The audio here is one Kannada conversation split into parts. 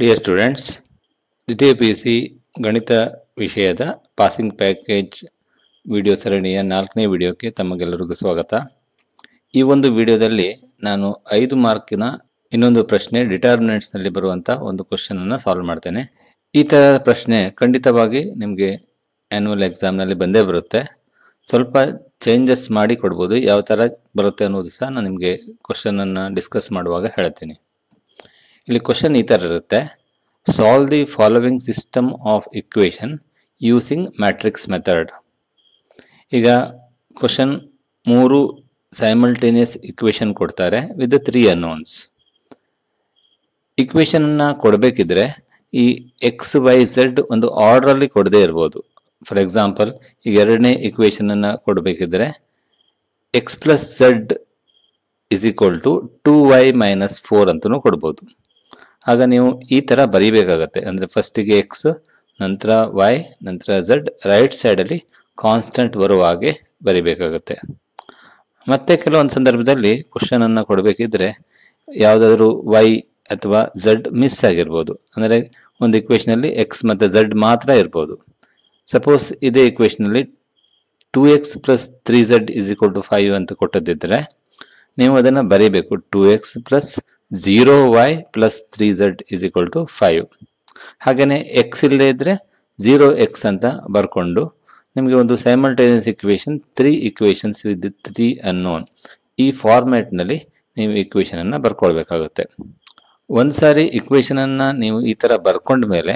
ಡಿಯರ್ ಸ್ಟೂಡೆಂಟ್ಸ್ ದ್ವಿತೀಯ ಪಿ ಯು ಸಿ ಗಣಿತ ವಿಷಯದ ಪಾಸಿಂಗ್ ಪ್ಯಾಕೇಜ್ ವಿಡಿಯೋ ಸರಣಿಯ ನಾಲ್ಕನೇ ವಿಡಿಯೋಕ್ಕೆ ತಮಗೆಲ್ಲರಿಗೂ ಸ್ವಾಗತ ಈ ಒಂದು ವಿಡಿಯೋದಲ್ಲಿ ನಾನು ಐದು ಮಾರ್ಕಿನ ಇನ್ನೊಂದು ಪ್ರಶ್ನೆ ಡಿಟರ್ಮಿನೆಂಟ್ಸ್ನಲ್ಲಿ ಬರುವಂಥ ಒಂದು ಕ್ವಶನನ್ನು ಸಾಲ್ವ್ ಮಾಡ್ತೇನೆ ಈ ಥರದ ಪ್ರಶ್ನೆ ಖಂಡಿತವಾಗಿ ನಿಮಗೆ ಆ್ಯನ್ಯುವಲ್ ಎಕ್ಸಾಮ್ನಲ್ಲಿ ಬಂದೇ ಬರುತ್ತೆ ಸ್ವಲ್ಪ ಚೇಂಜಸ್ ಮಾಡಿ ಕೊಡ್ಬೋದು ಯಾವ ಥರ ಬರುತ್ತೆ ಅನ್ನೋದು ಸಹ ನಾನು ನಿಮಗೆ ಕ್ವಶನನ್ನು ಡಿಸ್ಕಸ್ ಮಾಡುವಾಗ ಹೇಳ್ತೀನಿ ಇಲ್ಲಿ ಕ್ವಶನ್ ಈ ಥರ ಇರುತ್ತೆ solve the following system of equation using matrix method ಈಗ ಕ್ವಶನ್ ಮೂರು ಸೈಮಲ್ಟೇನಿಯಸ್ ಇಕ್ವೇಷನ್ ಕೊಡ್ತಾರೆ ವಿತ್ ತ್ರೀ ಅನ್ನೋನ್ಸ್ ಇಕ್ವೇಷನನ್ನು ಕೊಡಬೇಕಿದ್ರೆ ಈ ಎಕ್ಸ್ ವೈ ಝೆಡ್ ಒಂದು ಆರ್ಡ್ರಲ್ಲಿ ಕೊಡದೇ ಇರ್ಬೋದು ಫಾರ್ ಎಕ್ಸಾಂಪಲ್ ಈಗ ಎರಡನೇ ಇಕ್ವೇಷನನ್ನು ಕೊಡಬೇಕಿದ್ರೆ X plus Z is equal to two Y minus four ಅಂತಲೂ ಕೊಡ್ಬೋದು ಆಗ ನೀವು ಈ ಥರ ಬರೀಬೇಕಾಗತ್ತೆ ಅಂದರೆ ಫಸ್ಟಿಗೆ ಎಕ್ಸ್ ನಂತರ ವೈ ನಂತರ ಝಡ್ ರೈಟ್ ಸೈಡಲ್ಲಿ ಕಾನ್ಸ್ಟಂಟ್ ಬರುವ ಹಾಗೆ ಬರೀಬೇಕಾಗತ್ತೆ ಮತ್ತೆ ಕೆಲವೊಂದು ಸಂದರ್ಭದಲ್ಲಿ ಕ್ವಶನನ್ನು ಕೊಡಬೇಕಿದ್ರೆ ಯಾವುದಾದ್ರೂ ವೈ ಅಥವಾ ಝಡ್ ಮಿಸ್ ಆಗಿರ್ಬೋದು ಅಂದರೆ ಒಂದು ಇಕ್ವೇಷನಲ್ಲಿ ಎಕ್ಸ್ ಮತ್ತು ಝಡ್ ಮಾತ್ರ ಇರ್ಬೋದು ಸಪೋಸ್ ಇದೇ ಇಕ್ವೇಷನಲ್ಲಿ two X plus three Z is equal to five ಅಂತ ಕೊಟ್ಟದ್ದಿದ್ದರೆ ನೀವು ಅದನ್ನು ಬರೀಬೇಕು two X plus zero Y plus three Z is equal to five ಹಾಗೆಯೇ ಎಕ್ಸ್ ಇಲ್ಲದೇ ಇದ್ದರೆ ಝೀರೋ ಎಕ್ಸ್ ಅಂತ ಬರ್ಕೊಂಡು ನಿಮಗೆ ಒಂದು simultaneous equation three equations with three unknown ಈ ಫಾರ್ಮ್ಯಾಟ್ನಲ್ಲಿ ನೀವು ಇಕ್ವೇಷನನ್ನು ಬರ್ಕೊಳ್ಬೇಕಾಗುತ್ತೆ ಒಂದು ಸಾರಿ ಇಕ್ವೇಷನನ್ನು ನೀವು ಈ ಥರ ಬರ್ಕೊಂಡ ಮೇಲೆ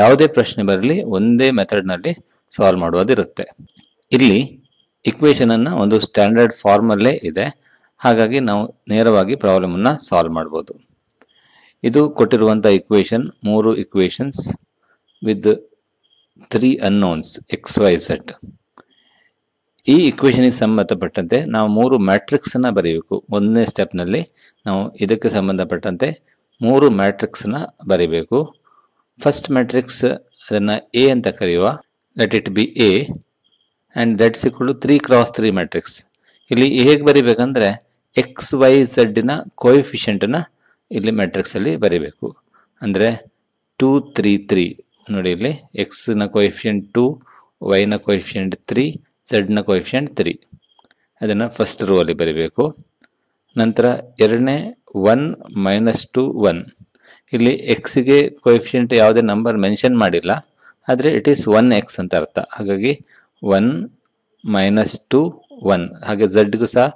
ಯಾವುದೇ ಪ್ರಶ್ನೆ ಬರಲಿ ಒಂದೇ ಮೆಥಡ್ನಲ್ಲಿ ಸಾಲ್ವ್ ಮಾಡುವುದಿರುತ್ತೆ ಇಲ್ಲಿ ಇಕ್ವೇಷನನ್ನು ಒಂದು ಸ್ಟ್ಯಾಂಡರ್ಡ್ ಫಾರ್ಮಲ್ಲೇ ಇದೆ ಹಾಗಾಗಿ ನಾವು ನೇರವಾಗಿ ಪ್ರಾಬ್ಲಮನ್ನು ಸಾಲ್ವ್ ಮಾಡ್ಬೋದು ಇದು ಕೊಟ್ಟಿರುವಂಥ ಇಕ್ವೇಷನ್ ಮೂರು equations with three unknowns X Y set ಈ ಇಕ್ವೇಷನಿಗೆ ಸಂಬಂಧಪಟ್ಟಂತೆ ನಾವು ಮೂರು ಮ್ಯಾಟ್ರಿಕ್ಸನ್ನು ಬರೀಬೇಕು ಒಂದನೇ ಸ್ಟೆಪ್ನಲ್ಲಿ ನಾವು ಇದಕ್ಕೆ ಸಂಬಂಧಪಟ್ಟಂತೆ ಮೂರು ಮ್ಯಾಟ್ರಿಕ್ಸನ್ನ ಬರೀಬೇಕು ಫಸ್ಟ್ ಮ್ಯಾಟ್ರಿಕ್ಸ್ ಅದನ್ನು ಎ ಅಂತ ಕರೆಯುವ let it be A and that's equal to three cross three matrix ಇಲ್ಲಿ ಹೇಗೆ ಬರೀಬೇಕಂದ್ರೆ ಎಕ್ಸ್ ವೈ ಝಡ್ಡಿನ ಕೋಯಿಫಿಷಿಯೆಂಟನ್ನು ಇಲ್ಲಿ ಮೆಟ್ರಿಕ್ಸಲ್ಲಿ ಬರೀಬೇಕು ಅಂದರೆ ಟೂ ತ್ರೀ ತ್ರೀ ನೋಡಿ ಇಲ್ಲಿ ಎಕ್ಸ್ನ ಕೋಯಿಫಿಷಿಯೆಂಟ್ ಟೂ ವೈನ ಕೋಯಿಫಿಷಿಯೆಂಟ್ ತ್ರೀ ಝಡ್ನ ಕೋಯಿಫಿಷಿಯೆಂಟ್ ತ್ರೀ ಅದನ್ನು ಫಸ್ಟ್ ರೋ ಅಲ್ಲಿ ಬರೀಬೇಕು ನಂತರ ಎರಡನೇ ಒನ್ ಮೈನಸ್ ಟು ಒನ್ ಇಲ್ಲಿ ಎಕ್ಸ್ಗೆ ಕೋಯಿಫಿಷಿಯೆಂಟ್ ಯಾವುದೇ ನಂಬರ್ ಮೆನ್ಷನ್ ಮಾಡಿಲ್ಲ ಆದರೆ ಇಟ್ ಈಸ್ ಒನ್ ಎಕ್ಸ್ ಅಂತ ಅರ್ಥ ಹಾಗಾಗಿ ಒನ್ ಮೈನಸ್ ಟು ಒನ್ ಹಾಗೆ ಝಡ್ಗೂ ಸಹ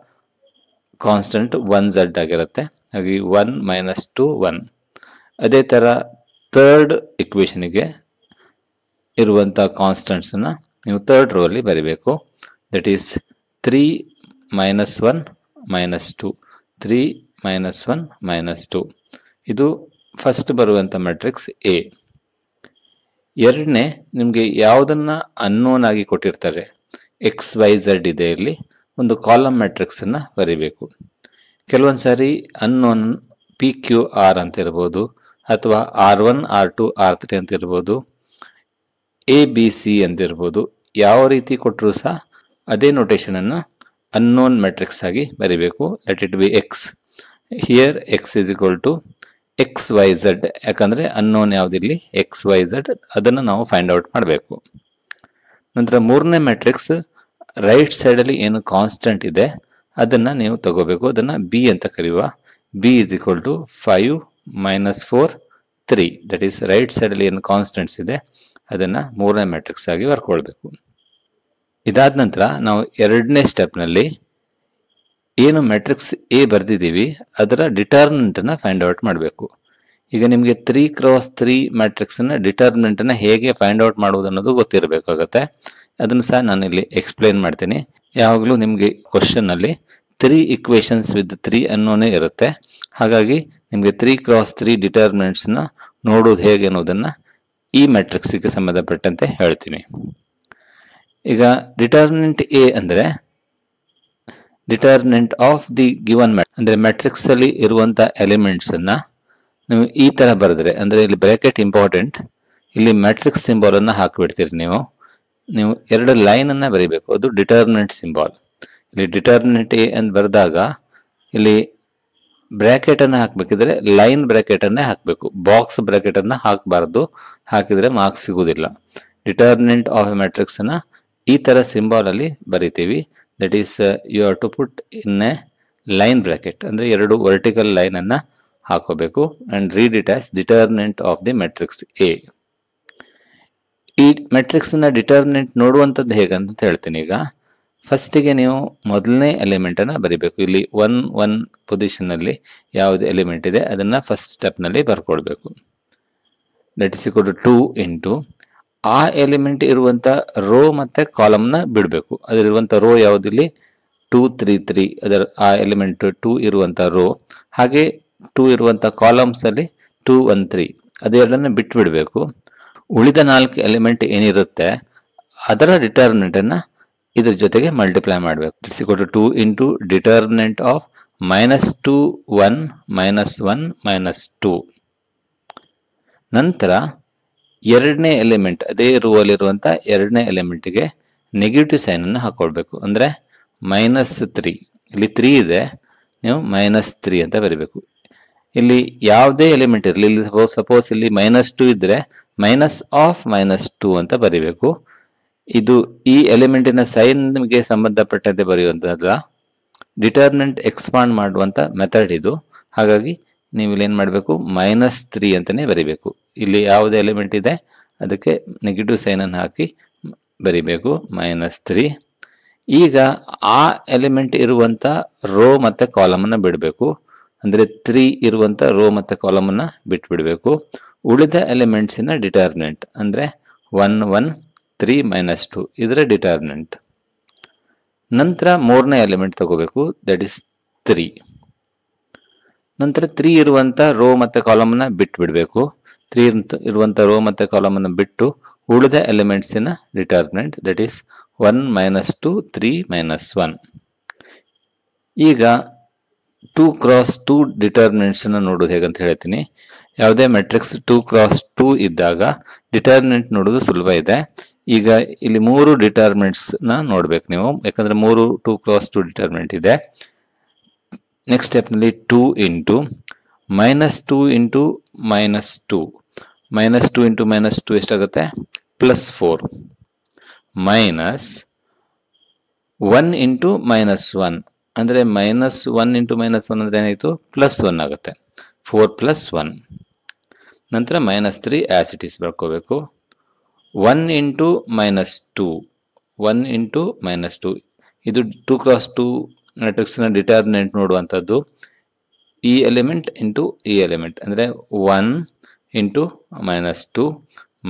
ಕಾನ್ಸ್ಟೆಂಟ್ ಒನ್ ಝಡ್ ಆಗಿರುತ್ತೆ ಹಾಗಾಗಿ ಒನ್ ಮೈನಸ್ ಟು ಒನ್ ಅದೇ ಥರ ಥರ್ಡ್ ಇಕ್ವೇಷನ್ಗೆ ಇರುವಂಥ ಕಾನ್ಸ್ಟೆಂಟ್ಸನ್ನು ನೀವು ಥರ್ಡ್ ರೋಲ್ಲಿ ಬರೀಬೇಕು that is three minus one minus two three minus one minus two ಇದು ಫಸ್ಟ್ ಬರುವಂಥ ಮ್ಯಾಟ್ರಿಕ್ಸ್ ಎ ಎರಡನೇ ನಿಮಗೆ ಯಾವುದನ್ನು ಅನ್ನೋನ್ ಆಗಿ ಕೊಟ್ಟಿರ್ತಾರೆ ಎಕ್ಸ್ ವೈ ಝಡ್ ಇದೆ ಇಲ್ಲಿ ಒಂದು ಕಾಲಮ್ ಮೆಟ್ರಿಕ್ಸನ್ನು ಬರೀಬೇಕು ಕೆಲವೊಂದು ಸಾರಿ ಅನ್ನೋನ್ ಪಿ ಕ್ಯೂ ಆರ್ ಅಂತ ಇರ್ಬೋದು ಅಥವಾ R one R two R three ಅಂತ ಇರ್ಬೋದು ಎ ಬಿ ಸಿ ಅಂತಿರ್ಬೋದು ಯಾವ ರೀತಿ ಕೊಟ್ಟರೂ ಸಹ ಅದೇ ನೊಟೇಷನನ್ನು ಅನ್ನೋನ್ ಮೆಟ್ರಿಕ್ಸ್ ಆಗಿ ಬರಿಬೇಕು let it be X here X is equal to X Y Z ಯಾಕಂದರೆ ಅನ್ನೋನ್ ಯಾವುದಿರಲಿ ಎಕ್ಸ್ ವೈ ಝಡ್ ಅದನ್ನು ನಾವು ಫೈಂಡ್ ಔಟ್ ಮಾಡಬೇಕು ನಂತರ ಮೂರನೇ ಮೆಟ್ರಿಕ್ಸ್ ರೈಟ್ ಸೈಡಲ್ಲಿ ಏನು ಕಾನ್ಸ್ಟೆಂಟ್ ಇದೆ ಅದನ್ನು ನೀವು ತಗೋಬೇಕು ಅದನ್ನು ಬಿ ಅಂತ ಕರೆಯುವ B is equal to five minus four three that is right ಸೈಡಲ್ಲಿ ಏನು ಕಾನ್ಸ್ಟೆಂಟ್ಸ್ ಇದೆ ಅದನ್ನು ಮೂರನೇ ಮ್ಯಾಟ್ರಿಕ್ಸ್ ಆಗಿ ಬರ್ಕೊಳ್ಬೇಕು ಇದಾದ ನಂತರ ನಾವು ಎರಡನೇ ಸ್ಟೆಪ್ನಲ್ಲಿ ಏನು ಮ್ಯಾಟ್ರಿಕ್ಸ್ ಎ ಬರೆದಿದ್ದೀವಿ ಅದರ ಡಿಟರ್ಮಿನೆಂಟನ್ನು ಫೈಂಡ್ ಔಟ್ ಮಾಡಬೇಕು ಈಗ ನಿಮಗೆ ತ್ರೀ ಕ್ರಾಸ್ ತ್ರೀ ಮ್ಯಾಟ್ರಿಕ್ಸನ್ನು ಡಿಟರ್ಮಿನೆಂಟನ್ನು ಹೇಗೆ ಫೈಂಡ್ ಔಟ್ ಮಾಡುವುದು ಅನ್ನೋದು ಗೊತ್ತಿರಬೇಕಾಗತ್ತೆ ಅದನ್ನು ಸಹ ನಾನು ಇಲ್ಲಿ ಎಕ್ಸ್ಪ್ಲೇನ್ ಮಾಡ್ತೀನಿ ಯಾವಾಗಲೂ ನಿಮಗೆ ಅಲ್ಲಿ ತ್ರೀ ಇಕ್ವೇಶನ್ಸ್ ವಿತ್ ತ್ರೀ ಅನ್ನೋನೇ ಇರುತ್ತೆ ಹಾಗಾಗಿ ನಿಮಗೆ ತ್ರೀ ಕ್ರಾಸ್ ತ್ರೀ ಡಿಟರ್ಮಿನೆಂಟ್ಸ್ನ ನೋಡೋದು ಹೇಗೆ ಅನ್ನೋದನ್ನು ಈ ಮ್ಯಾಟ್ರಿಕ್ಸಿಗೆ ಸಂಬಂಧಪಟ್ಟಂತೆ ಹೇಳ್ತೀನಿ ಈಗ ಡಿಟರ್ಮಿನೆಂಟ್ ಎ ಅಂದರೆ determinant of the given mat ಅಂದರೆ ಮ್ಯಾಟ್ರಿಕ್ಸಲ್ಲಿ ಇರುವಂಥ ಎಲಿಮೆಂಟ್ಸನ್ನು ನೀವು ಈ ಥರ ಬರೆದ್ರೆ ಅಂದರೆ ಇಲ್ಲಿ ಬ್ರ್ಯಾಕೆಟ್ ಇಂಪಾರ್ಟೆಂಟ್ ಇಲ್ಲಿ ಮ್ಯಾಟ್ರಿಕ್ಸ್ ಸಿಂಬಾಲನ್ನು ಹಾಕಿಬಿಡ್ತೀರಿ ನೀವು ನೀವು ಎರಡು ಲೈನ್ ಅನ್ನ ಬರೀಬೇಕು ಅದು ಡಿಟರ್ಮಿನೆಂಟ್ ಸಿಂಬಾಲ್ ಇಲ್ಲಿ ಡಿಟರ್ಮಿನಿಟಿ ಅಂತ ಬರೆದಾಗ ಇಲ್ಲಿ ಬ್ರ್ಯಾಕೆಟ್ ಅನ್ನು ಹಾಕಬೇಕಿದ್ರೆ ಲೈನ್ ಬ್ರಾಕೆಟ್ ಅನ್ನೇ ಹಾಕಬೇಕು ಬಾಕ್ಸ್ ಬ್ರಾಕೆಟ್ ಅನ್ನ ಹಾಕಬಾರ್ದು ಹಾಕಿದ್ರೆ ಮಾರ್ಕ್ಸ್ ಸಿಗುವುದಿಲ್ಲ ಡಿಟರ್ಮಿನೆಂಟ್ ಆಫ್ ಮ್ಯಾಟ್ರಿಕ್ಸ್ ಅನ್ನ ಈ ತರ ಸಿಂಬಾಲ್ ಅಲ್ಲಿ ಬರಿತೀವಿ that is you are to put in a line bracket ಅಂದ್ರೆ ಎರಡು ವರ್ಟಿಕಲ್ ಲೈನ್ ಅನ್ನ ಹಾಕೋಬೇಕು and read it as determinant of the matrix A ಈ ಮೆಟ್ರಿಕ್ಸ್ನ ಡಿಟರ್ಮಿನೆಂಟ್ ನೋಡುವಂಥದ್ದು ಹೇಗಂತ ಹೇಳ್ತೀನಿ ಈಗ ಫಸ್ಟಿಗೆ ನೀವು ಮೊದಲನೇ ಎಲಿಮೆಂಟನ್ನು ಬರಿಬೇಕು ಇಲ್ಲಿ ಒನ್ ಒನ್ ಪೊಸಿಷನಲ್ಲಿ ಯಾವುದು ಎಲಿಮೆಂಟ್ ಇದೆ ಅದನ್ನು ಫಸ್ಟ್ ಸ್ಟೆಪ್ನಲ್ಲಿ ಬರ್ಕೊಳ್ಬೇಕು ನಟಿಸಿಕೊಂಡು ಟೂ ಇಂಟು ಆ ಎಲಿಮೆಂಟ್ ಇರುವಂಥ ರೋ ಮತ್ತು ಕಾಲಮ್ನ ಬಿಡಬೇಕು ಅದರಿರುವಂಥ ರೋ ಇಲ್ಲಿ ಟೂ ತ್ರೀ ತ್ರೀ ಅದರ ಆ ಎಲಿಮೆಂಟ್ ಟೂ ಇರುವಂಥ ರೋ ಹಾಗೆ ಟೂ ಇರುವಂಥ ಕಾಲಮ್ಸಲ್ಲಿ ಟೂ ಒನ್ ತ್ರೀ ಅದೆರಡನ್ನು ಬಿಟ್ಟು ಬಿಡಬೇಕು ಉಳಿದ ನಾಲ್ಕು ಎಲಿಮೆಂಟ್ ಏನಿರುತ್ತೆ ಅದರ ಡಿಟರ್ಮಿನೆಂಟನ್ನು ಇದ್ರ ಜೊತೆಗೆ ಮಲ್ಟಿಪ್ಲೈ ಮಾಡಬೇಕು it's equal to two into determinant of minus two one minus one minus two ನಂತರ ಎರಡನೇ ಎಲಿಮೆಂಟ್ ಅದೇ ರೂವಲ್ಲಿರುವಂಥ ಎರಡನೇ ಎಲಿಮೆಂಟಿಗೆ ನೆಗೆಟಿವ್ ಸೈನನ್ನು ಹಾಕ್ಕೊಳ್ಬೇಕು ಅಂದರೆ ಮೈನಸ್ ತ್ರೀ ಇಲ್ಲಿ ತ್ರೀ ಇದೆ ನೀವು ಮೈನಸ್ ತ್ರೀ ಅಂತ ಬರೀಬೇಕು ಇಲ್ಲಿ ಯಾವುದೇ ಎಲಿಮೆಂಟ್ ಇರಲಿ ಇಲ್ಲಿ ಸಪೋಸ್ ಸಪೋಸ್ ಇಲ್ಲಿ ಮೈನಸ್ ಟು ಇದ್ದರೆ ಮೈನಸ್ ಆಫ್ ಮೈನಸ್ ಟು ಅಂತ ಬರಿಬೇಕು ಇದು ಈ ಎಲಿಮೆಂಟಿನ ಸೈನ್ಗೆ ಸಂಬಂಧಪಟ್ಟಂತೆ ಬರೆಯುವಂಥದ್ದಲ್ಲ ಡಿಟರ್ಮಿನೆಂಟ್ ಎಕ್ಸ್ಪಾಂಡ್ ಮಾಡುವಂಥ ಮೆಥಡ್ ಇದು ಹಾಗಾಗಿ ನೀವು ಇಲ್ಲಿ ಏನು ಮಾಡಬೇಕು ಮೈನಸ್ ತ್ರೀ ಅಂತಲೇ ಬರಿಬೇಕು ಇಲ್ಲಿ ಯಾವುದೇ ಎಲಿಮೆಂಟ್ ಇದೆ ಅದಕ್ಕೆ ನೆಗೆಟಿವ್ ಸೈನನ್ನು ಹಾಕಿ ಬರಿಬೇಕು ಮೈನಸ್ ತ್ರೀ ಈಗ ಆ ಎಲಿಮೆಂಟ್ ಇರುವಂಥ ರೋ ಮತ್ತು ಕಾಲಮನ್ನು ಬಿಡಬೇಕು ಅಂದರೆ ತ್ರೀ ಇರುವಂಥ ರೋ ಮತ್ತು ಕಾಲಮನ್ನು ಬಿಟ್ಬಿಡಬೇಕು ಉಳಿದ ಎಲಿಮೆಂಟ್ಸಿನ ಡಿಟರ್ಮಿನೆಂಟ್ ಅಂದರೆ one one three minus two ಇದರ ಡಿಟರ್ಮಿನೆಂಟ್ ನಂತರ ಮೂರನೇ ಎಲಿಮೆಂಟ್ ತಗೋಬೇಕು ದಟ್ ಇಸ್ ತ್ರೀ ನಂತರ ತ್ರೀ ಇರುವಂಥ ರೋ ಮತ್ತು ಕಾಲಮನ್ನು ಬಿಟ್ಟು ಬಿಡಬೇಕು ತ್ರೀ ಇರುವಂಥ ರೋ ಮತ್ತು ಕಾಲಮನ್ನು ಬಿಟ್ಟು ಉಳಿದ ಎಲಿಮೆಂಟ್ಸಿನ determinant that is one minus two three minus one ಈಗ ಟೂ ಕ್ರಾಸ್ ಟೂ ಡಿಟರ್ಮಿನೆಂಟ್ಸನ್ನು ನೋಡೋದು ಹೇಗಂತ ಹೇಳ್ತೀನಿ ಯಾವುದೇ ಮೆಟ್ರಿಕ್ಸ್ ಟೂ ಕ್ರಾಸ್ ಟೂ ಇದ್ದಾಗ ಡಿಟರ್ಮಿನೆಂಟ್ ನೋಡೋದು ಸುಲಭ ಇದೆ ಈಗ ಇಲ್ಲಿ ಮೂರು ಡಿಟರ್ಮಿನೆಂಟ್ಸ್ನ ನೋಡ್ಬೇಕು ನೀವು ಯಾಕಂದರೆ ಮೂರು ಟೂ ಕ್ರಾಸ್ ಟೂ ಡಿಟರ್ಮಿನೆಂಟ್ ಇದೆ ನೆಕ್ಸ್ಟ್ ಸ್ಟೆಪ್ನಲ್ಲಿ two into minus two into minus two minus two into minus two ಎಷ್ಟಾಗುತ್ತೆ plus four minus one into minus one ಅಂದರೆ minus one into minus one ಅಂದರೆ ಏನಾಯಿತು ಪ್ಲಸ್ ಒನ್ ಆಗುತ್ತೆ ಫೋರ್ ಪ್ಲಸ್ ಒನ್ ನಂತರ ಮೈನಸ್ ತ್ರೀ ಆ್ಯಸಿಟೀಸ್ ಬರ್ಕೋಬೇಕು one into minus two one into minus two ಇದು ಟೂ ಕ್ರಾಸ್ ಟು ಮೆಟ್ರಿಕ್ಸ್ನ ಡಿಟರ್ಮಿನೆಂಟ್ ನೋಡುವಂಥದ್ದು ಈ ಎಲಿಮೆಂಟ್ ಇಂಟು ಈ ಎಲಿಮೆಂಟ್ ಅಂದರೆ one into minus two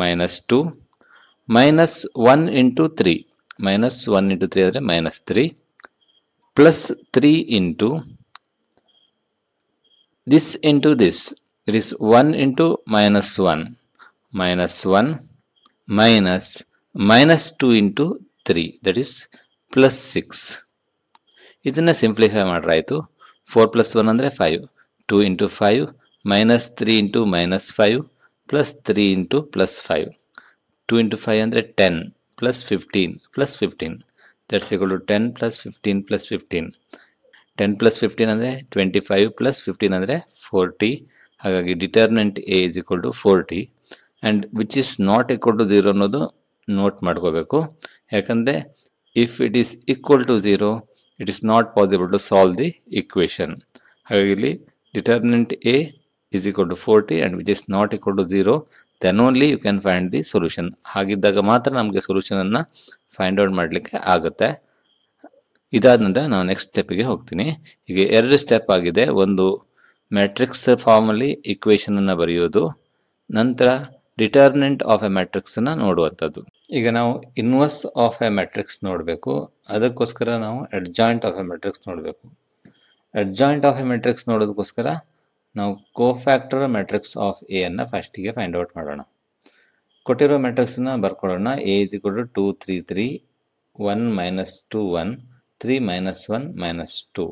minus two minus one into three minus one into three ಅಂದರೆ minus three plus three into this into this It is 1 into minus 1 minus 1 minus minus 2 into 3 that is plus six ಇದನ್ನು ಸಿಂಪ್ಲಿಫೈ ಮಾಡ್ರಾಯಿತು ಫೋರ್ ಪ್ಲಸ್ ಒನ್ ಅಂದರೆ five two into five minus three into minus five plus three into plus five two into five ಅಂದರೆ ten plus fifteen plus fifteen that's equal ten plus fifteen plus fifteen ten plus fifteen ಅಂದರೆ ಟ್ವೆಂಟಿ ಫೈವ್ ಪ್ಲಸ್ ಫಿಫ್ಟೀನ್ ಅಂದರೆ ಫೋರ್ಟಿ ಹಾಗಾಗಿ determinant A is equal to forty and which is not equal to zero ಅನ್ನೋದು ನೋಟ್ ಮಾಡ್ಕೋಬೇಕು ಯಾಕಂದರೆ if it is equal to zero it is not possible to solve the equation ಹಾಗಾಗಿ ಇಲ್ಲಿ determinant A is equal to forty and which is not equal to zero then only you can find the solution ಹಾಗಿದ್ದಾಗ ಮಾತ್ರ ನಮಗೆ ಸೊಲ್ಯೂಷನನ್ನು ಫೈಂಡ್ ಔಟ್ ಮಾಡಲಿಕ್ಕೆ ಆಗುತ್ತೆ ಇದಾದ ನಂತರ ನಾವು ನೆಕ್ಸ್ಟ್ ಸ್ಟೆಪ್ಪಿಗೆ ಹೋಗ್ತೀನಿ ಈಗ ಎರಡು ಸ್ಟೆಪ್ ಆಗಿದೆ ಒಂದು ಮ್ಯಾಟ್ರಿಕ್ಸ್ ಫಾರ್ಮಲ್ಲಿ ಇಕ್ವೇಷನನ್ನು ಬರೆಯೋದು ನಂತರ ಡಿಟರ್ನೆಂಟ್ ಆಫ್ ಎ ಮ್ಯಾಟ್ರಿಕ್ಸನ್ನು ನೋಡುವಂಥದ್ದು ಈಗ ನಾವು ಇನ್ವರ್ಸ್ ಆಫ್ ಎ ಮ್ಯಾಟ್ರಿಕ್ಸ್ ನೋಡಬೇಕು ಅದಕ್ಕೋಸ್ಕರ ನಾವು ಅಡ್ಜಾಯಿಂಟ್ ಆಫ್ ಎ ಮ್ಯಾಟ್ರಿಕ್ಸ್ ನೋಡಬೇಕು ಅಡ್ಜಾಯಿಂಟ್ ಆಫ್ ಎ ಮ್ಯಾಟ್ರಿಕ್ಸ್ ನೋಡೋದಕ್ಕೋಸ್ಕರ ನಾವು ಕೋಫ್ಯಾಕ್ಟರ್ ಮ್ಯಾಟ್ರಿಕ್ಸ್ ಆಫ್ ಎ ಅನ್ನು ಫಸ್ಟಿಗೆ ಫೈಂಡ್ ಔಟ್ ಮಾಡೋಣ ಕೊಟ್ಟಿರೋ ಮ್ಯಾಟ್ರಿಕ್ಸನ್ನ ಬರ್ಕೊಳ್ಳೋಣ ಎ ಇದು ಕೊಟ್ಟು two three three one minus two one three minus one minus two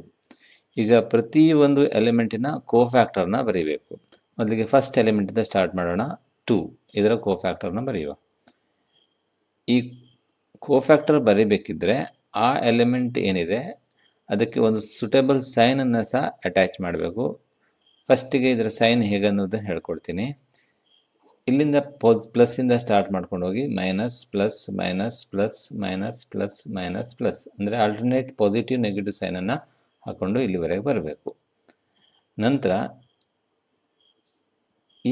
ಈಗ ಪ್ರತಿ ಒಂದು ಎಲಿಮೆಂಟಿನ ಫ್ಯಾಕ್ಟರ್ನ ಬರೀಬೇಕು ಮೊದಲಿಗೆ ಫಸ್ಟ್ ಎಲಿಮೆಂಟಿಂದ ಸ್ಟಾರ್ಟ್ ಮಾಡೋಣ ಟೂ ಇದರ ಕೋ ಫ್ಯಾಕ್ಟರ್ನ ಬರೆಯುವ ಈ ಕೋಫ್ಯಾಕ್ಟರ್ ಬರೀಬೇಕಿದ್ರೆ ಆ ಎಲಿಮೆಂಟ್ ಏನಿದೆ ಅದಕ್ಕೆ ಒಂದು ಸುಟೇಬಲ್ ಸೈನನ್ನು ಸಹ ಅಟ್ಯಾಚ್ ಮಾಡಬೇಕು ಫಸ್ಟಿಗೆ ಇದರ ಸೈನ್ ಹೇಗನ್ನೋದನ್ನು ಹೇಳ್ಕೊಡ್ತೀನಿ ಇಲ್ಲಿಂದ ಪ್ಲಸ್ ಪ್ಲಸ್ಸಿಂದ ಸ್ಟಾರ್ಟ್ ಮಾಡ್ಕೊಂಡು ಹೋಗಿ minus plus minus plus minus plus minus plus ಅಂದರೆ ಆಲ್ಟರ್ನೇಟ್ ಪಾಸಿಟಿವ್ ನೆಗೆಟಿವ್ ಸೈನನ್ನು ಹಾಕ್ಕೊಂಡು ಇಲ್ಲಿವರೆಗೆ ಬರಬೇಕು ನಂತರ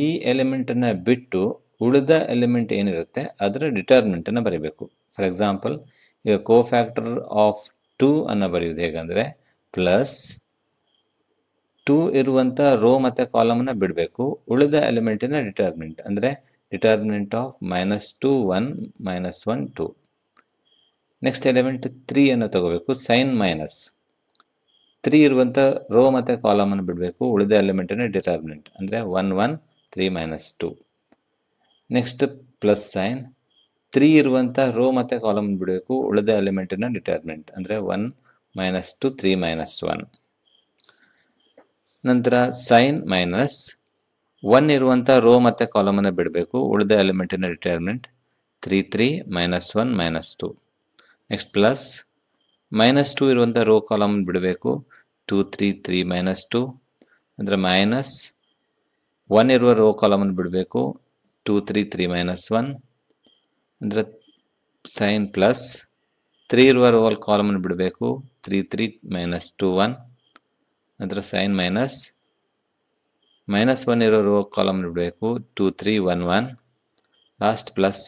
ಈ ಎಲಿಮೆಂಟನ್ನು ಬಿಟ್ಟು ಉಳಿದ ಎಲಿಮೆಂಟ್ ಏನಿರುತ್ತೆ ಅದರ ಡಿಟರ್ಮಿನೆಂಟನ್ನು ಬರೀಬೇಕು ಫಾರ್ ಎಕ್ಸಾಂಪಲ್ ಈಗ ಕೋ ಫ್ಯಾಕ್ಟರ್ ಆಫ್ ಟೂ ಅನ್ನು ಬರೆಯುವುದು ಹೇಗೆಂದರೆ ಪ್ಲಸ್ ಟೂ ಇರುವಂಥ ರೋ ಮತ್ತು ಕಾಲಮನ್ನು ಬಿಡಬೇಕು ಉಳಿದ ಎಲಿಮೆಂಟಿನ ಡಿಟರ್ಮಿನೆಂಟ್ ಅಂದರೆ determinant of minus two one minus one two next element ತ್ರೀಯನ್ನು ತಗೋಬೇಕು ಸೈನ್ ಮೈನಸ್ ತ್ರೀ ಇರುವಂಥ ರೋ ಮತ್ತು ಕಾಲಮನ್ನು ಬಿಡಬೇಕು ಉಳಿದ ಎಲಿಮೆಂಟನ್ನು ಡಿಟರ್ಮಿನೆಂಟ್ ಅಂದರೆ one one three minus two next plus sign three ಇರುವಂಥ ರೋ ಮತ್ತು ಕಾಲಮನ್ನು ಬಿಡಬೇಕು ಉಳಿದ ಎಲಿಮೆಂಟನ್ನು ಡಿಟರ್ಮಿನೆಂಟ್ ಅಂದರೆ one minus two three minus one ನಂತರ ಸೈನ್ ಮೈನಸ್ ಒನ್ ಇರುವಂಥ ರೋ ಮತ್ತು ಕಾಲಮನ್ನು ಬಿಡಬೇಕು ಉಳಿದ ಎಲಿಮೆಂಟಿನ determinant three three minus one minus two next plus minus two ಇರುವಂಥ ರೋ ಕಾಲಮ್ ಬಿಡಬೇಕು two three three minus two ಅಂದರೆ ಮೈನಸ್ ಒನ್ ಇರುವ ರೋ ಕಾಲಮನ್ನು ಬಿಡಬೇಕು two three three minus one ಅಂದರೆ ಸೈನ್ ಪ್ಲಸ್ ತ್ರೀ ಇರುವ ರೋಲ್ ಕಾಲಮನ್ನು ಬಿಡಬೇಕು three three minus two one ನಂತರ ಸೈನ್ ಮೈನಸ್ ಮೈನಸ್ ಒನ್ ಇರೋ ರೋ ಕಾಲಮ್ ಬಿಡಬೇಕು two three one one last plus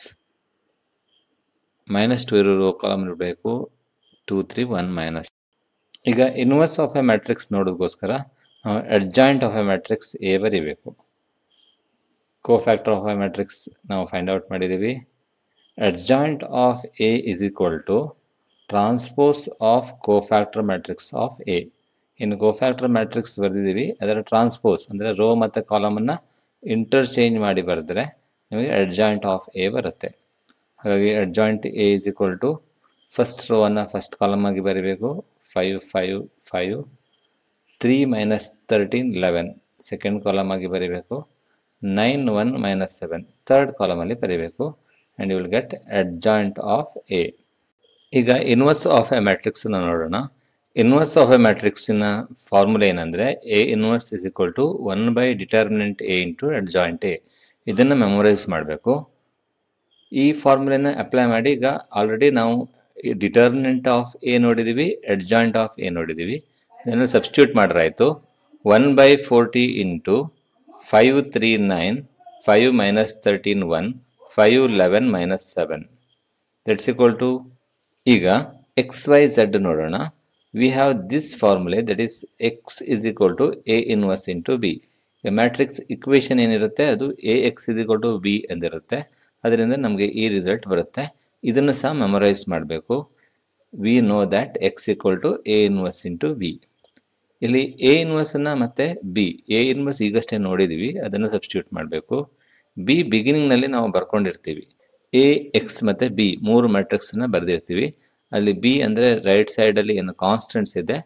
minus two ಇರೋ ರೋ ಕಾಲಮ್ ಇಡಬೇಕು ಟೂ ತ್ರೀ ಒನ್ ಮೈನಸ್ ಈಗ ಇನ್ವರ್ಸ್ ಆಫ್ ಎ ಮ್ಯಾಟ್ರಿಕ್ಸ್ ನೋಡೋದಕ್ಕೋಸ್ಕರ adjoint of A matrix A ಬರೀಬೇಕು cofactor of A matrix ನಾವು ಫೈಂಡ್ ಔಟ್ ಮಾಡಿದ್ದೀವಿ adjoint of A is equal to transpose of cofactor matrix of A ಇನ್ನು ಕೋ ಫ್ಯಾಕ್ಟರ್ ಮ್ಯಾಟ್ರಿಕ್ಸ್ ಬರೆದಿದ್ದೀವಿ ಅದರ ಟ್ರಾನ್ಸ್ಪೋಸ್ ಅಂದರೆ ರೋ ಮತ್ತು ಕಾಲಮನ್ನು ಇಂಟರ್ಚೇಂಜ್ ಮಾಡಿ ಬರೆದ್ರೆ ನಿಮಗೆ ಅಡ್ಜಾಯಿಂಟ್ ಆಫ್ ಎ ಬರುತ್ತೆ ಹಾಗಾಗಿ adjoint A is equal to first row ಅನ್ನು ಫಸ್ಟ್ ಕಾಲಮ್ ಆಗಿ ಬರೀಬೇಕು five five five three minus thirteen eleven second column ಆಗಿ ಬರೀಬೇಕು nine one minus seven third ಕಾಲಮಲ್ಲಿ ಬರೀಬೇಕು and you will get adjoint of A ಈಗ ಇನ್ವರ್ಸ್ ಆಫ್ ಎ ಮ್ಯಾಟ್ರಿಕ್ಸನ್ನು ನೋಡೋಣ ಇನ್ವರ್ಸ್ ಆಫ್ ಎ ಮ್ಯಾಟ್ರಿಕ್ಸಿನ ಫಾರ್ಮುಲಾ ಏನಂದರೆ A inverse is equal to one by determinant A into adjoint A ಇದನ್ನು ಮೆಮೊರೈಸ್ ಮಾಡಬೇಕು ಈ ಫಾರ್ಮುಲೆನ ಅಪ್ಲೈ ಮಾಡಿ ಈಗ ಆಲ್ರೆಡಿ ನಾವು ಡಿಟರ್ಮಿನೆಂಟ್ ಆಫ್ ಎ ನೋಡಿದ್ದೀವಿ ಎಡ್ಜಾಯಿಂಟ್ ಆಫ್ ಎ ನೋಡಿದ್ದೀವಿ ಇದನ್ನು ಸಬ್ಸ್ಟ್ಯೂಟ್ ಮಾಡ್ರಾಯಿತು one by forty into five three nine five minus thirteen one five eleven minus seven that's equal to ಈಗ ಎಕ್ಸ್ ವೈ ಝಡ್ ನೋಡೋಣ we have this formula that is X is equal to A inverse into B matrix equation ಏನಿರುತ್ತೆ ಅದು A X is equal to B ಅಂದಿರುತ್ತೆ ಅದರಿಂದ ನಮಗೆ ಈ ರಿಸಲ್ಟ್ ಬರುತ್ತೆ ಇದನ್ನು ಸಹ ಮೆಮೊರೈಸ್ ಮಾಡಬೇಕು we know that X equal to A inverse into B ಇಲ್ಲಿ ಎ ಇನ್ವರ್ಸನ್ನ ಮತ್ತೆ ಬಿ ಎ ಇನ್ವರ್ಸ್ ಈಗಷ್ಟೇ ನೋಡಿದ್ದೀವಿ ಅದನ್ನು ಸಬ್ಸ್ಟಿಟ್ಯೂಟ್ ಮಾಡಬೇಕು ಬಿ ಬಿಗಿನಿಂಗ್ನಲ್ಲಿ ನಾವು ಬರ್ಕೊಂಡಿರ್ತೀವಿ ಎ ಎಕ್ಸ್ ಮತ್ತು ಬಿ ಮೂರು ಮ್ಯಾಟ್ರಿಕ್ಸನ್ನು ಬರೆದಿರ್ತೀವಿ ಅಲ್ಲಿ ಬಿ ಅಂದರೆ ರೈಟ್ ಸೈಡಲ್ಲಿ ಏನು ಕಾನ್ಸ್ಟೆಂಟ್ಸ್ ಇದೆ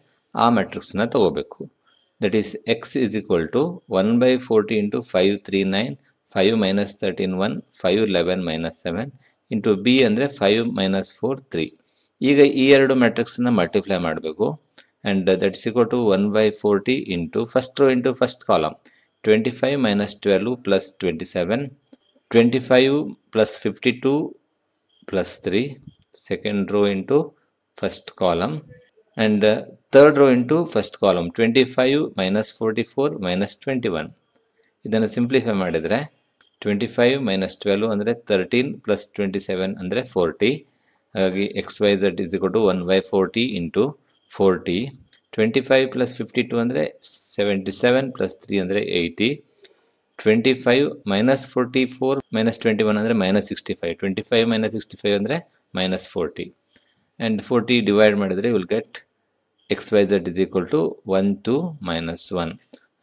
ಆ ಮೆಟ್ರಿಕ್ಸನ್ನ ತಗೋಬೇಕು that is X is equal to one by forty into five three nine five minus thirteen one five eleven minus seven into B ಅಂದರೆ ಫೈವ್ ಮೈನಸ್ ಫೋರ್ ತ್ರೀ ಈಗ ಈ ಎರಡು ಮ್ಯಾಟ್ರಿಕ್ಸನ್ನ ಮಲ್ಟಿಫ್ಲೈ ಮಾಡಬೇಕು ಆ್ಯಂಡ್ ದಟ್ ಸಿಕೋ to one by forty into first row into first column twenty five minus twelve plus twenty seven twenty five plus fifty two plus three second row into first column and third row into first column twenty five minus forty four minus twenty one ಇದನ್ನು ಸಿಂಪ್ಲಿಫೈ ಮಾಡಿದರೆ ಟ್ವೆಂಟಿ ಫೈವ್ ಮೈನಸ್ ಟ್ವೆಲ್ವ್ ಅಂದರೆ ತರ್ಟೀನ್ ಪ್ಲಸ್ ಟ್ವೆಂಟಿ ಸೆವೆನ್ ಅಂದರೆ ಫೋರ್ಟಿ ಹಾಗಾಗಿ ಎಕ್ಸ್ ವೈ ಝಡ್ ಇದು ಕೊಟ್ಟು one by forty into forty twenty five plus fifty two ಅಂದರೆ ಸೆವೆಂಟಿ ಸೆವೆನ್ ಪ್ಲಸ್ ತ್ರೀ ಅಂದರೆ eighty twenty five minus forty four minus twenty one ಅಂದರೆ minus sixty five twenty five minus sixty five ಅಂದರೆ minus forty and forty divide ಮಾಡಿದರೆ will get X Y Z is equal to one two minus one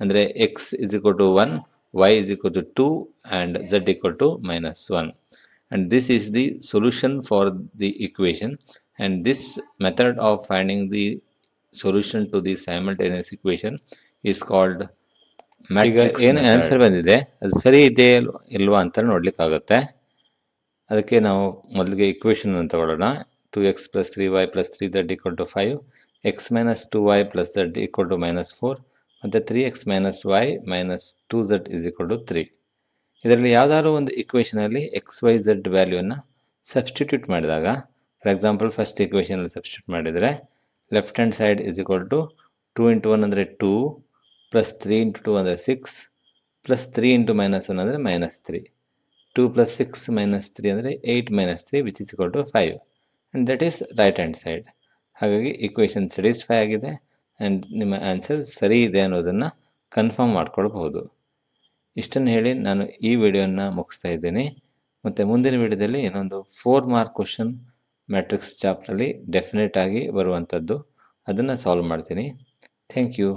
ಅಂದರೆ ಎಕ್ಸ್ ಇಸ್ ಕೊಟ್ಟು one y is equal to 2 and z equal to minus 1 and this is the solution for the equation and this method of finding the solution to the simultaneous equation is called matrix in answer bandide adu sari ide illwa anta nodlik adakke naavu modlige equation anta kodona 2x plus 3y plus 3z equal to 5 x minus 2y plus z equal to minus 4 ಮತ್ತು three X minus Y minus two Z is equal to three ಇದರಲ್ಲಿ ಯಾವುದಾದ್ರು ಒಂದು ಇಕ್ವೇಷನಲ್ಲಿ ಎಕ್ಸ್ ವೈ ಝಡ್ ವ್ಯಾಲ್ಯೂನ ಸಬ್ಸ್ಟಿಟ್ಯೂಟ್ ಮಾಡಿದಾಗ ಫಾರ್ ಎಕ್ಸಾಂಪಲ್ ಫಸ್ಟ್ ಇಕ್ವೇಷನಲ್ಲಿ ಸಬ್ಸ್ಟಿಟ್ಯೂಟ್ ಮಾಡಿದರೆ left hand side is equal to two into one ಅಂದರೆ two plus three into two ಅಂದರೆ six plus three into minus one ಅಂದರೆ minus three two plus six minus three ಅಂದರೆ eight minus three which is equal to five and that is right hand side ಹಾಗಾಗಿ ಇಕ್ವೇಷನ್ ಸ್ಯಾಟಿಸ್ಫೈ ಆಗಿದೆ ಆ್ಯಂಡ್ ನಿಮ್ಮ ಆನ್ಸರ್ ಸರಿ ಇದೆ ಅನ್ನೋದನ್ನು ಕನ್ಫರ್ಮ್ ಮಾಡ್ಕೊಳ್ಬಹುದು ಇಷ್ಟನ್ನು ಹೇಳಿ ನಾನು ಈ ವಿಡಿಯೋನ ಮುಗಿಸ್ತಾ ಇದ್ದೀನಿ ಮತ್ತು ಮುಂದಿನ ವಿಡಿಯೋದಲ್ಲಿ ಇನ್ನೊಂದು ಫೋರ್ ಮಾರ್ಕ್ ಕ್ವಶನ್ ಮ್ಯಾಟ್ರಿಕ್ಸ್ ಚಾಪ್ಟರಲ್ಲಿ ಡೆಫಿನೆಟ್ ಆಗಿ ಬರುವಂಥದ್ದು ಅದನ್ನು ಸಾಲ್ವ್ ಮಾಡ್ತೀನಿ ಥ್ಯಾಂಕ್ ಯು